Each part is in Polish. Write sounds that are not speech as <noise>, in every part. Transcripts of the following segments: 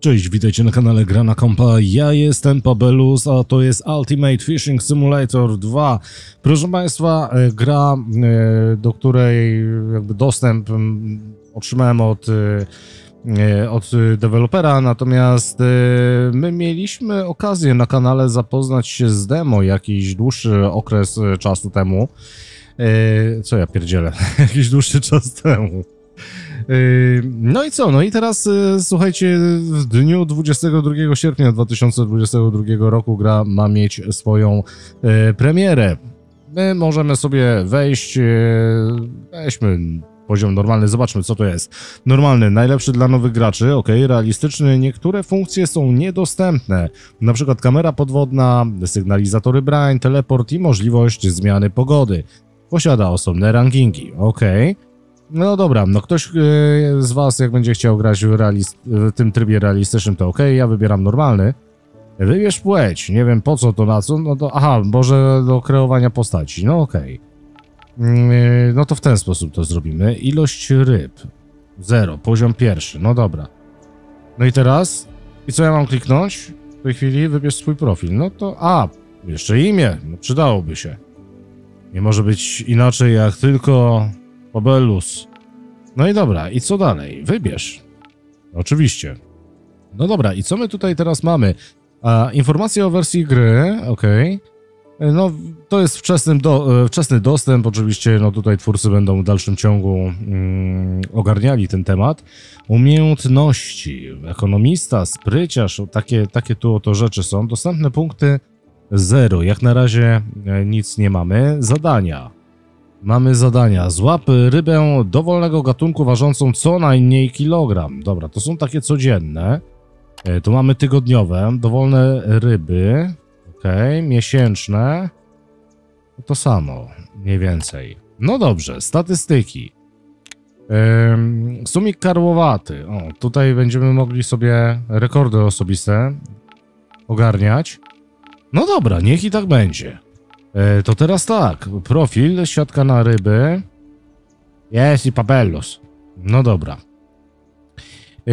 Cześć, witajcie na kanale Grana Kompa. Ja jestem Pabelus, a to jest Ultimate Fishing Simulator 2. Proszę Państwa, e, gra, e, do której jakby dostęp otrzymałem od, e, od dewelopera, natomiast my mieliśmy okazję na kanale zapoznać się z demo jakiś dłuższy okres czasu temu. Co ja pierdzielę? <laughs> jakiś dłuższy czas temu. Yy, no i co? No i teraz y, słuchajcie, w dniu 22 sierpnia 2022 roku gra ma mieć swoją y, premierę. My możemy sobie wejść, y, weźmy poziom normalny, zobaczmy co to jest. Normalny, najlepszy dla nowych graczy, ok, realistyczny, niektóre funkcje są niedostępne, na przykład kamera podwodna, sygnalizatory brań, teleport i możliwość zmiany pogody. Posiada osobne rankingi, ok. No dobra, no ktoś e, z Was, jak będzie chciał grać w, realist, w tym trybie realistycznym, to ok, ja wybieram normalny. Wybierz płeć, nie wiem po co to, na co, no to aha, może do kreowania postaci, no okej. Okay. Mm, e, no to w ten sposób to zrobimy. Ilość ryb, zero, poziom pierwszy, no dobra. No i teraz, i co ja mam kliknąć? W tej chwili wybierz swój profil, no to, a, jeszcze imię, no przydałoby się. Nie może być inaczej jak tylko Pobelus. No i dobra, i co dalej? Wybierz. Oczywiście. No dobra, i co my tutaj teraz mamy? A, informacje o wersji gry, ok. No, to jest wczesny, do, e, wczesny dostęp, oczywiście, no tutaj twórcy będą w dalszym ciągu mm, ogarniali ten temat. Umiejętności, ekonomista, spryciarz, takie, takie tu oto rzeczy są. Dostępne punkty zero, jak na razie e, nic nie mamy. Zadania, Mamy zadania. Złap rybę dowolnego gatunku ważącą co najmniej kilogram. Dobra, to są takie codzienne. E, tu mamy tygodniowe, dowolne ryby. Ok, miesięczne. To samo, mniej więcej. No dobrze, statystyki. Ym, sumik karłowaty. O, tutaj będziemy mogli sobie rekordy osobiste ogarniać. No dobra, niech i tak będzie. E, to teraz tak, profil, siatka na ryby. Jest i papellos. No dobra. E,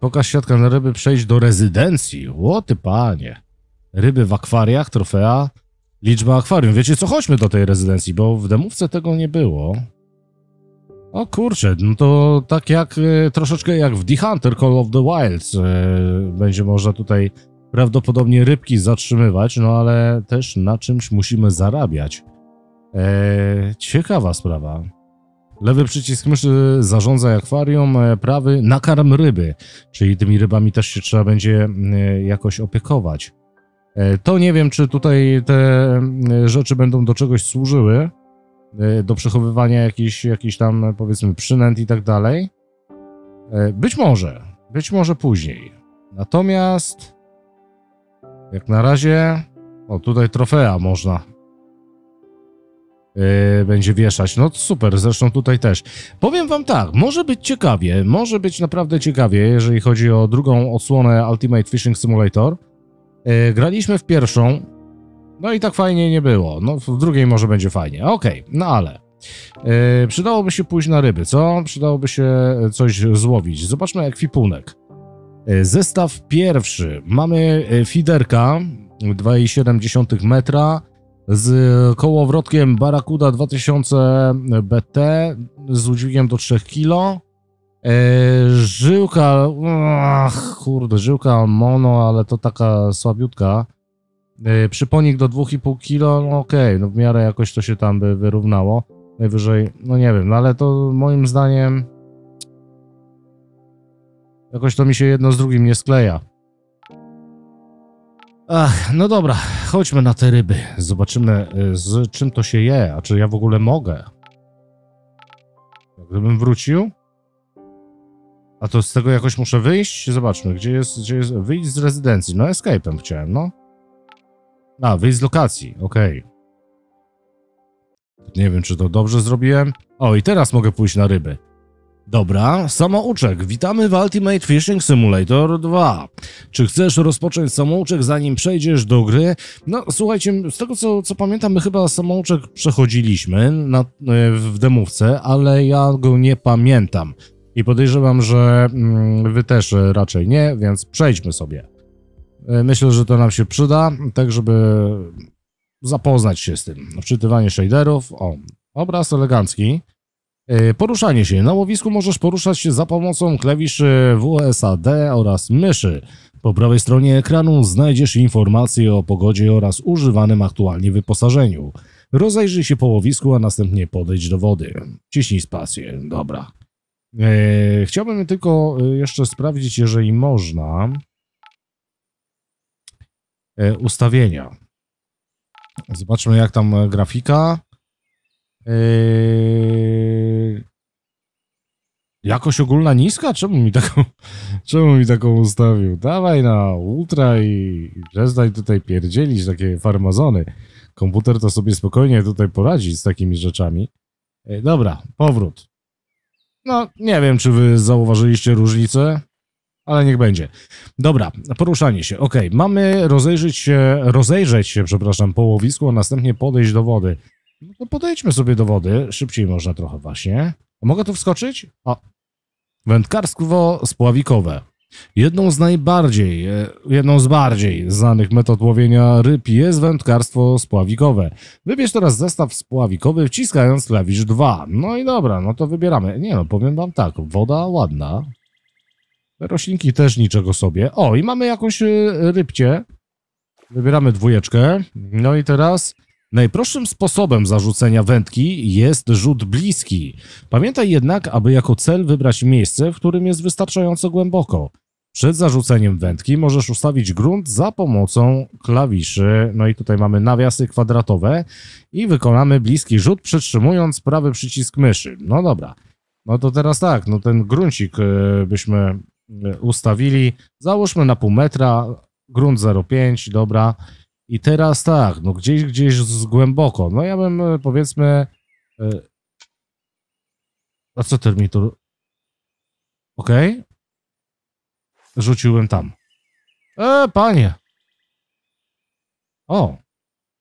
pokaż siatka na ryby, przejść do rezydencji. Łoty panie. Ryby w akwariach, trofea, liczba akwarium. Wiecie co, chodźmy do tej rezydencji, bo w demówce tego nie było. O kurczę, no to tak jak e, troszeczkę jak w The Hunter Call of the Wilds będzie można tutaj prawdopodobnie rybki zatrzymywać, no ale też na czymś musimy zarabiać. Eee, ciekawa sprawa. Lewy przycisk myszy zarządza akwarium, e, prawy nakarm ryby, czyli tymi rybami też się trzeba będzie e, jakoś opiekować. E, to nie wiem, czy tutaj te rzeczy będą do czegoś służyły, do przechowywania jakichś, jakichś tam powiedzmy przynęt i tak dalej. Być może, być może później. Natomiast jak na razie, o tutaj trofea można Yy, będzie wieszać. No super, zresztą tutaj też. Powiem wam tak, może być ciekawie, może być naprawdę ciekawie, jeżeli chodzi o drugą odsłonę Ultimate Fishing Simulator. Yy, graliśmy w pierwszą, no i tak fajnie nie było. No w drugiej może będzie fajnie, okej, okay, no ale... Yy, przydałoby się pójść na ryby, co? Przydałoby się coś złowić. Zobaczmy ekwipunek. E, zestaw pierwszy. Mamy e, fiderka 2,7 metra z kołowrotkiem Barracuda 2000 BT z udźwigiem do 3 kg. E, żyłka, ach, kurde, żyłka mono, ale to taka słabiutka. Przyponik do 2,5 kg, no okej, okay, no w miarę jakoś to się tam by wyrównało. Najwyżej, no nie wiem, no ale to moim zdaniem Jakoś to mi się jedno z drugim nie skleja. Ach, no dobra, chodźmy na te ryby. Zobaczymy, y, z czym to się je, a czy ja w ogóle mogę. Gdybym wrócił... A to z tego jakoś muszę wyjść? Zobaczmy, gdzie jest... Gdzie jest wyjść z rezydencji. No, escape'em chciałem, no. A, wyjść z lokacji, okej. Okay. Nie wiem, czy to dobrze zrobiłem. O, i teraz mogę pójść na ryby. Dobra, samouczek. Witamy w Ultimate Fishing Simulator 2. Czy chcesz rozpocząć samouczek zanim przejdziesz do gry? No słuchajcie, z tego co, co pamiętam, my chyba samouczek przechodziliśmy na, e, w demówce, ale ja go nie pamiętam. I podejrzewam, że mm, wy też raczej nie, więc przejdźmy sobie. E, myślę, że to nam się przyda, tak żeby zapoznać się z tym. Wczytywanie shaderów. O, obraz elegancki. E, poruszanie się. Na łowisku możesz poruszać się za pomocą klawiszy WSAD oraz myszy. Po prawej stronie ekranu znajdziesz informacje o pogodzie oraz używanym aktualnie wyposażeniu. Rozejrzyj się po łowisku, a następnie podejdź do wody. Ciśnij spację. Dobra. E, chciałbym tylko e, jeszcze sprawdzić, jeżeli można, ustawienia. Zobaczmy, jak tam grafika. Yy, jakość ogólna niska? Czemu mi taką, <laughs> czemu mi taką ustawił? Dawaj na ultra i przestań tutaj pierdzielić takie farmazony. Komputer to sobie spokojnie tutaj poradzi z takimi rzeczami. Yy, dobra, powrót. No, nie wiem, czy wy zauważyliście różnicę, ale niech będzie. Dobra, poruszanie się. Ok, mamy rozejrzeć się, rozejrzeć się, przepraszam, połowisku, a następnie podejść do wody. No podejdźmy sobie do wody, szybciej można trochę właśnie. mogę tu wskoczyć? O, wędkarstwo-spławikowe. Jedną z najbardziej, e, jedną z bardziej znanych metod łowienia ryb jest wędkarstwo spławikowe. Wybierz teraz zestaw spławikowy wciskając klawisz 2. No i dobra, no to wybieramy. Nie no, powiem wam tak, woda ładna. Roślinki też niczego sobie. O, i mamy jakąś e, rybcie. Wybieramy dwójeczkę. No i teraz Najprostszym sposobem zarzucenia wędki jest rzut bliski. Pamiętaj jednak, aby jako cel wybrać miejsce, w którym jest wystarczająco głęboko. Przed zarzuceniem wędki możesz ustawić grunt za pomocą klawiszy. No i tutaj mamy nawiasy kwadratowe i wykonamy bliski rzut przytrzymując prawy przycisk myszy. No dobra. No to teraz tak, no ten gruncik e, byśmy e, ustawili. Załóżmy na pół metra, grunt 0,5, dobra. I teraz tak, no gdzieś, gdzieś z głęboko. No ja bym e, powiedzmy. E, a co termitur? Ok. Rzuciłem tam. E, panie. O.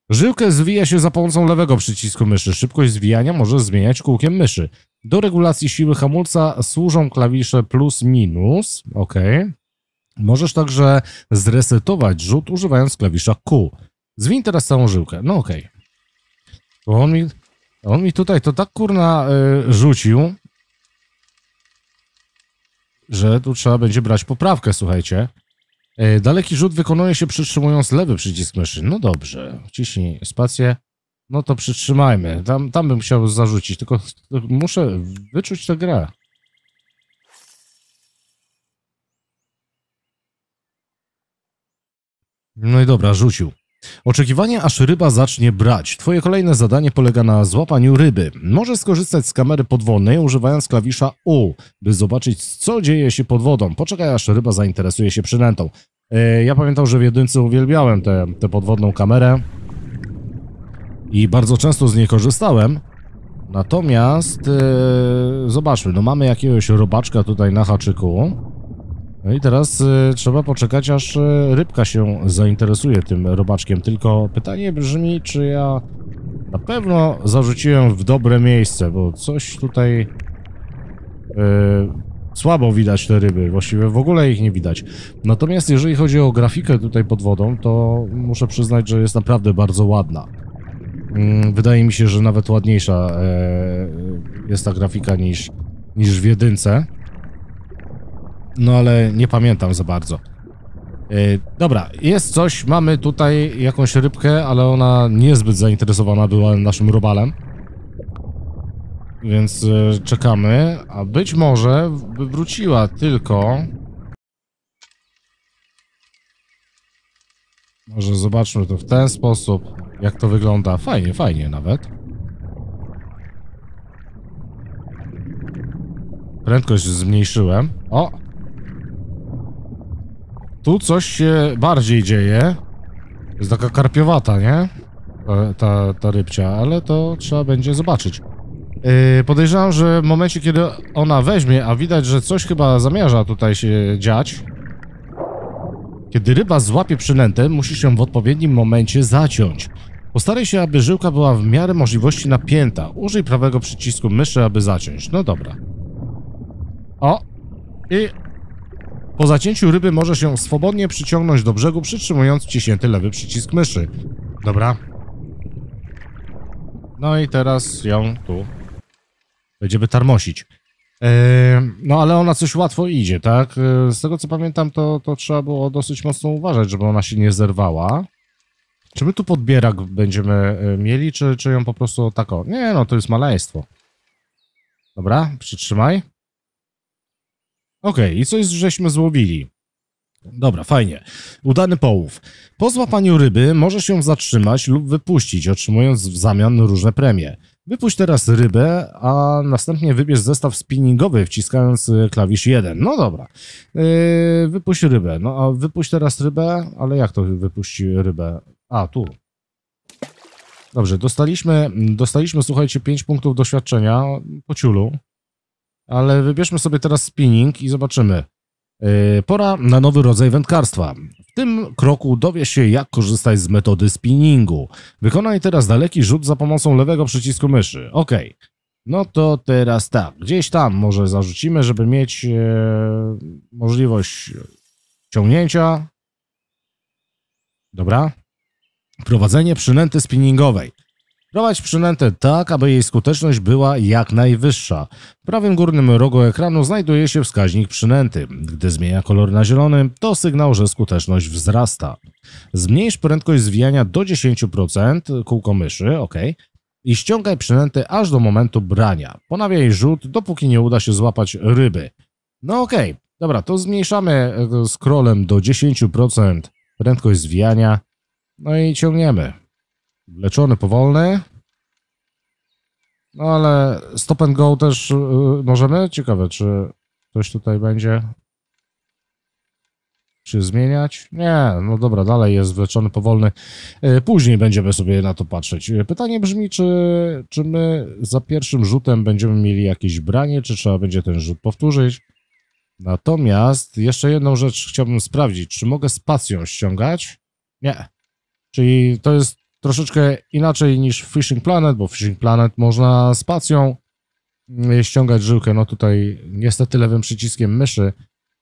Żyłkę zwija się za pomocą lewego przycisku myszy. Szybkość zwijania może zmieniać kółkiem myszy. Do regulacji siły hamulca służą klawisze plus minus. ok. Możesz także zresetować rzut używając klawisza Q. Zwiń teraz całą żyłkę. No okej. Okay. On, mi, on mi tutaj to tak kurna y, rzucił, że tu trzeba będzie brać poprawkę, słuchajcie. Y, daleki rzut wykonuje się przytrzymując lewy przycisk myszy. No dobrze, wciśnij spację. No to przytrzymajmy. Tam, tam bym chciał zarzucić, tylko muszę wyczuć tę grę. No i dobra, rzucił. Oczekiwanie, aż ryba zacznie brać. Twoje kolejne zadanie polega na złapaniu ryby. Możesz skorzystać z kamery podwodnej, używając klawisza U, by zobaczyć, co dzieje się pod wodą. Poczekaj, aż ryba zainteresuje się przynętą. E, ja pamiętam, że w jedynce uwielbiałem tę podwodną kamerę i bardzo często z niej korzystałem. Natomiast e, zobaczmy, no mamy jakiegoś robaczka tutaj na haczyku. No i teraz y, trzeba poczekać, aż y, rybka się zainteresuje tym robaczkiem. Tylko pytanie brzmi, czy ja na pewno zarzuciłem w dobre miejsce, bo coś tutaj y, słabo widać te ryby. Właściwie w ogóle ich nie widać. Natomiast jeżeli chodzi o grafikę tutaj pod wodą, to muszę przyznać, że jest naprawdę bardzo ładna. Mm, wydaje mi się, że nawet ładniejsza e, jest ta grafika niż, niż w jedynce. No ale nie pamiętam za bardzo. Yy, dobra, jest coś, mamy tutaj jakąś rybkę, ale ona niezbyt zainteresowana była naszym robalem. Więc yy, czekamy, a być może by wróciła tylko... Może zobaczmy to w ten sposób, jak to wygląda. Fajnie, fajnie nawet. Prędkość zmniejszyłem. O, tu coś się bardziej dzieje. Jest taka karpiowata, nie? Ta, ta, ta rybcia, ale to trzeba będzie zobaczyć. Yy, podejrzewam, że w momencie, kiedy ona weźmie, a widać, że coś chyba zamierza tutaj się dziać, kiedy ryba złapie przynętę, musisz ją w odpowiednim momencie zaciąć. Postaraj się, aby żyłka była w miarę możliwości napięta. Użyj prawego przycisku myszy, aby zaciąć. No dobra. O! I po zacięciu ryby możesz ją swobodnie przyciągnąć do brzegu, przytrzymując wciśnięty lewy przycisk myszy. Dobra. No i teraz ją tu będziemy tarmosić. E, no ale ona coś łatwo idzie, tak? E, z tego co pamiętam, to, to trzeba było dosyć mocno uważać, żeby ona się nie zerwała. Czy my tu podbierak będziemy e, mieli, czy, czy ją po prostu tak o... Nie no, to jest maleństwo. Dobra, przytrzymaj. Okej, okay, i co jest, żeśmy złowili? Dobra, fajnie. Udany połów. Po złapaniu ryby możesz ją zatrzymać lub wypuścić, otrzymując w zamian różne premie. Wypuść teraz rybę, a następnie wybierz zestaw spinningowy, wciskając y, klawisz 1. No dobra. Yy, wypuść rybę. No a wypuść teraz rybę, ale jak to wypuści rybę? A, tu. Dobrze, dostaliśmy, dostaliśmy słuchajcie, 5 punktów doświadczenia po ciulu ale wybierzmy sobie teraz spinning i zobaczymy. E, pora na nowy rodzaj wędkarstwa. W tym kroku dowie się, jak korzystać z metody spinningu. Wykonaj teraz daleki rzut za pomocą lewego przycisku myszy. OK. No to teraz tak, gdzieś tam może zarzucimy, żeby mieć e, możliwość ciągnięcia. Dobra. Prowadzenie przynęty spinningowej. Prowadź przynętę tak, aby jej skuteczność była jak najwyższa. W prawym górnym rogu ekranu znajduje się wskaźnik przynęty. Gdy zmienia kolor na zielony, to sygnał, że skuteczność wzrasta. Zmniejsz prędkość zwijania do 10%, kółko myszy, ok, i ściągaj przynętę aż do momentu brania. Ponawiaj rzut, dopóki nie uda się złapać ryby. No okej, okay. dobra, to zmniejszamy e, scrollem do 10% prędkość zwijania, no i ciągniemy. Leczone, powolne. No ale stop and go też yy, możemy. Ciekawe, czy ktoś tutaj będzie. Czy zmieniać? Nie, no dobra, dalej jest wleczony powolny. Yy, później będziemy sobie na to patrzeć. Y, pytanie brzmi, czy, czy my za pierwszym rzutem będziemy mieli jakieś branie, czy trzeba będzie ten rzut powtórzyć. Natomiast jeszcze jedną rzecz chciałbym sprawdzić. Czy mogę spacją ściągać? Nie. Czyli to jest troszeczkę inaczej niż Fishing Planet, bo Fishing Planet można spacją mm, ściągać żyłkę, no tutaj niestety lewym przyciskiem myszy,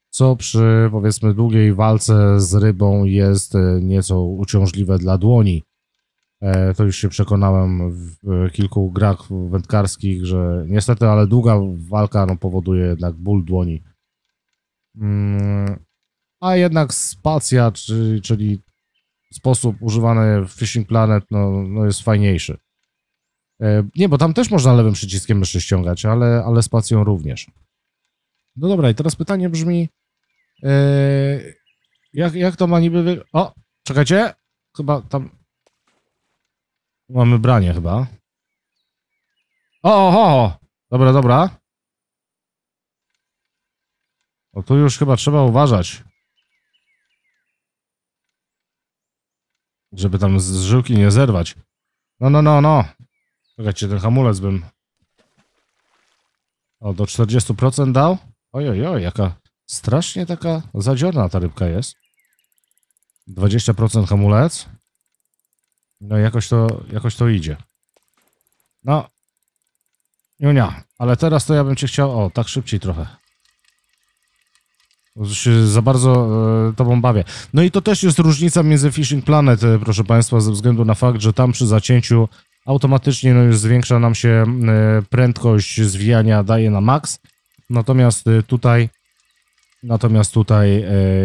co przy powiedzmy długiej walce z rybą jest e, nieco uciążliwe dla dłoni. E, to już się przekonałem w e, kilku grach wędkarskich, że niestety, ale długa walka no, powoduje jednak ból dłoni. Mm, a jednak spacja, czyli sposób używany w Fishing Planet no, no jest fajniejszy. E, nie, bo tam też można lewym przyciskiem jeszcze ściągać, ale, ale spacją również. No dobra, i teraz pytanie brzmi, yy, jak, jak to ma niby... Wy... O, czekajcie, chyba tam... Mamy branie chyba. O, o, o, dobra, dobra. O, tu już chyba trzeba uważać. Żeby tam z żyłki nie zerwać. No, no, no, no. Czekajcie, ten hamulec bym... O, do 40% dał? Oj oj, jaka strasznie taka zadziorna ta rybka jest. 20% hamulec. No jakoś to, jakoś to idzie. No. Junia, ale teraz to ja bym cię chciał... O, tak szybciej trochę. Się za bardzo e, tobą bawię. No i to też jest różnica między Fishing Planet, e, proszę Państwa, ze względu na fakt, że tam przy zacięciu automatycznie no, już zwiększa nam się e, prędkość zwijania, daje na maks. Natomiast e, tutaj, natomiast tutaj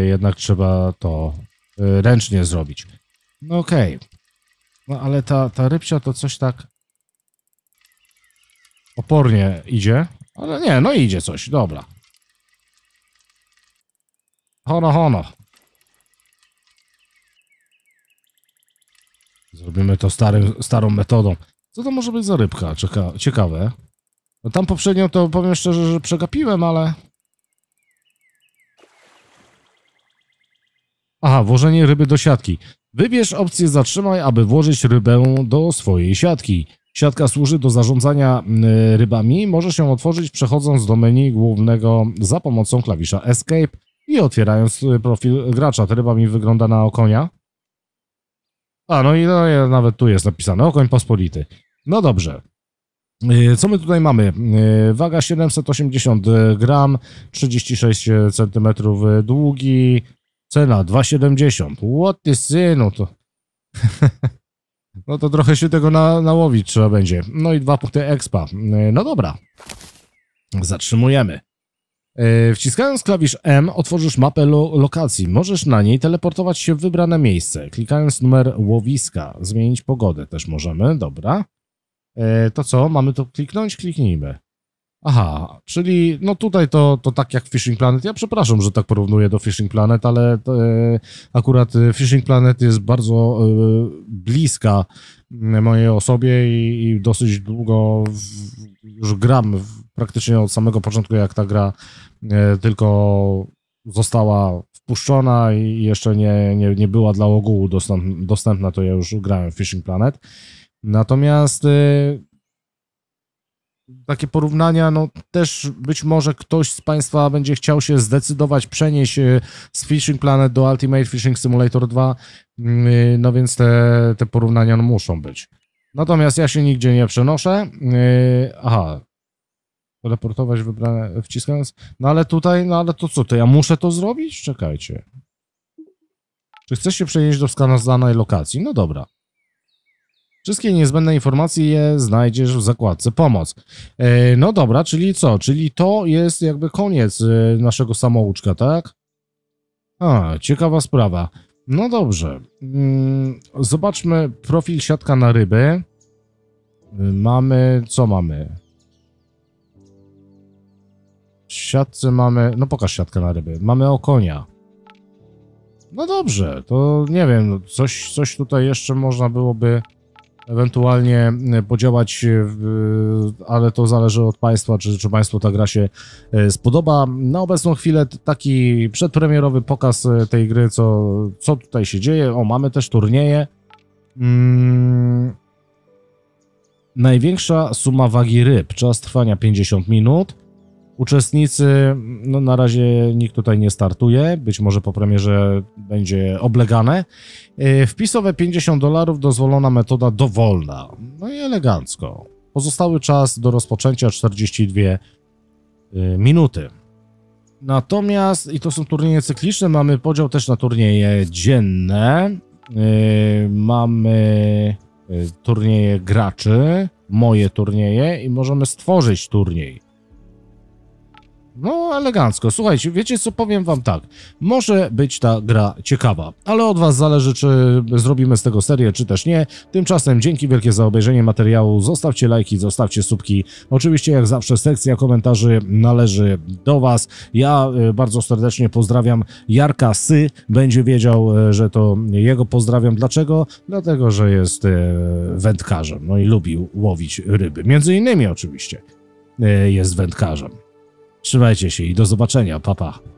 jednak trzeba to ręcznie zrobić. No okej. Okay. No ale ta, ta rybcia to coś tak opornie idzie. Ale nie, no idzie coś, dobra. Hono, hono. Zrobimy to starym, starą metodą. Co to może być za rybka? Cieka ciekawe. No tam poprzednio to powiem szczerze, że przegapiłem, ale... Aha, włożenie ryby do siatki. Wybierz opcję zatrzymaj, aby włożyć rybę do swojej siatki. Siatka służy do zarządzania mm, rybami. Możesz ją otworzyć przechodząc do menu głównego za pomocą klawisza Escape otwierając y, profil gracza. Tryba mi wygląda na okonia. A, no i no, nawet tu jest napisane okoń pospolity. No dobrze. Y, co my tutaj mamy? Y, waga 780 gram, 36 cm długi, cena 2,70. What the synu to? <laughs> no to trochę się tego na, nałowić trzeba będzie. No i dwa punkty expa. No dobra. Zatrzymujemy. E, wciskając klawisz M otworzysz mapę lo lokacji. Możesz na niej teleportować się w wybrane miejsce. Klikając numer łowiska, zmienić pogodę też możemy, dobra. E, to co, mamy tu kliknąć? Kliknijmy. Aha, czyli no tutaj to, to tak jak Fishing Planet. Ja przepraszam, że tak porównuję do Fishing Planet, ale to, e, akurat e, Fishing Planet jest bardzo e, bliska mm, mojej osobie i, i dosyć długo w, już gram w, praktycznie od samego początku, jak ta gra E, tylko została wpuszczona i jeszcze nie, nie, nie była dla ogółu dostęp, dostępna, to ja już grałem w Fishing Planet. Natomiast y, takie porównania, no też być może ktoś z Państwa będzie chciał się zdecydować przenieść y, z Fishing Planet do Ultimate Fishing Simulator 2, mm, y, no więc te, te porównania no, muszą być. Natomiast ja się nigdzie nie przenoszę. Aha, raportować wybrane, wciskając. No ale tutaj, no ale to co, to ja muszę to zrobić? Czekajcie. Czy chcesz się przenieść do wskazanej lokacji? No dobra. Wszystkie niezbędne informacje znajdziesz w zakładce pomoc. E, no dobra, czyli co? Czyli to jest jakby koniec e, naszego samouczka, tak? A, ciekawa sprawa. No dobrze. Mm, zobaczmy profil siatka na ryby. E, mamy, co mamy? W siatce mamy... No pokaż siatkę na ryby. Mamy okonia. No dobrze, to nie wiem, no coś, coś tutaj jeszcze można byłoby ewentualnie e, podziałać, e, ale to zależy od Państwa, czy, czy Państwu ta gra się e, spodoba. Na obecną chwilę taki przedpremierowy pokaz tej gry, co, co tutaj się dzieje. O, mamy też turnieje. Mm. Największa suma wagi ryb, czas trwania 50 minut. Uczestnicy, no na razie nikt tutaj nie startuje, być może po premierze będzie oblegane. E, wpisowe 50 dolarów, dozwolona metoda dowolna. No i elegancko. Pozostały czas do rozpoczęcia 42 e, minuty. Natomiast, i to są turnieje cykliczne, mamy podział też na turnieje dzienne. E, mamy turnieje graczy, moje turnieje i możemy stworzyć turniej. No, elegancko. Słuchajcie, wiecie co, powiem wam tak. Może być ta gra ciekawa, ale od was zależy, czy zrobimy z tego serię, czy też nie. Tymczasem dzięki wielkie za obejrzenie materiału. Zostawcie lajki, zostawcie subki. Oczywiście, jak zawsze, sekcja komentarzy należy do was. Ja y, bardzo serdecznie pozdrawiam Jarka Sy. Będzie wiedział, y, że to jego pozdrawiam. Dlaczego? Dlatego, że jest y, wędkarzem, no i lubił łowić ryby. Między innymi oczywiście jest wędkarzem. Trzymajcie się i do zobaczenia, papa. Pa.